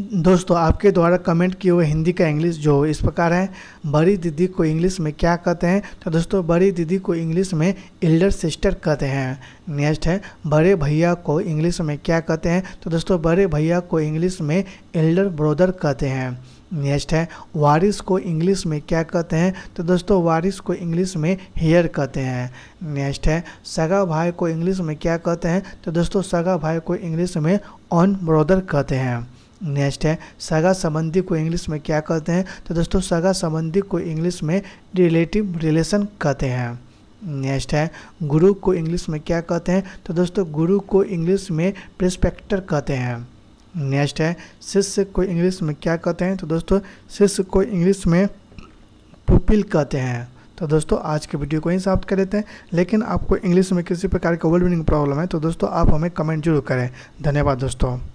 दोस्तों आपके द्वारा कमेंट किए हुए हिंदी का इंग्लिश जो इस प्रकार है बड़ी दीदी को इंग्लिश में क्या कहते हैं तो दोस्तों बड़ी दीदी को इंग्लिश में एल्डर सिस्टर कहते हैं नेक्स्ट है बड़े भैया को इंग्लिश में क्या कहते हैं तो दोस्तों बड़े भैया को इंग्लिश में एल्डर ब्रोदर कहते हैं नेक्स्ट है वारिस को इंग्लिश में क्या कहते हैं तो दोस्तों वारिस को इंग्लिश में हेयर कहते हैं नेक्स्ट है सगा भाई को इंग्लिश में क्या कहते हैं तो दोस्तों सगा भाई को इंग्लिश में ऑन ब्रोदर कहते हैं नेक्स्ट है सगा संबंधी को इंग्लिश में क्या कहते हैं तो दोस्तों सगा संबंधी को इंग्लिश में रिलेटिव रिलेशन कहते हैं नेक्स्ट है गुरु को इंग्लिश में क्या कहते हैं तो दोस्तों गुरु को इंग्लिश में प्रिस्पेक्टर कहते हैं नेक्स्ट है शिष्य को इंग्लिश में क्या कहते हैं तो दोस्तों शिष्य को इंग्लिश में पुपिल कहते हैं तो दोस्तों आज के वीडियो को ही समाप्त कर देते हैं लेकिन आपको इंग्लिश में किसी प्रकार का वर्ड मीनिंग प्रॉब्लम है तो दोस्तों आप हमें कमेंट जरूर करें धन्यवाद दोस्तों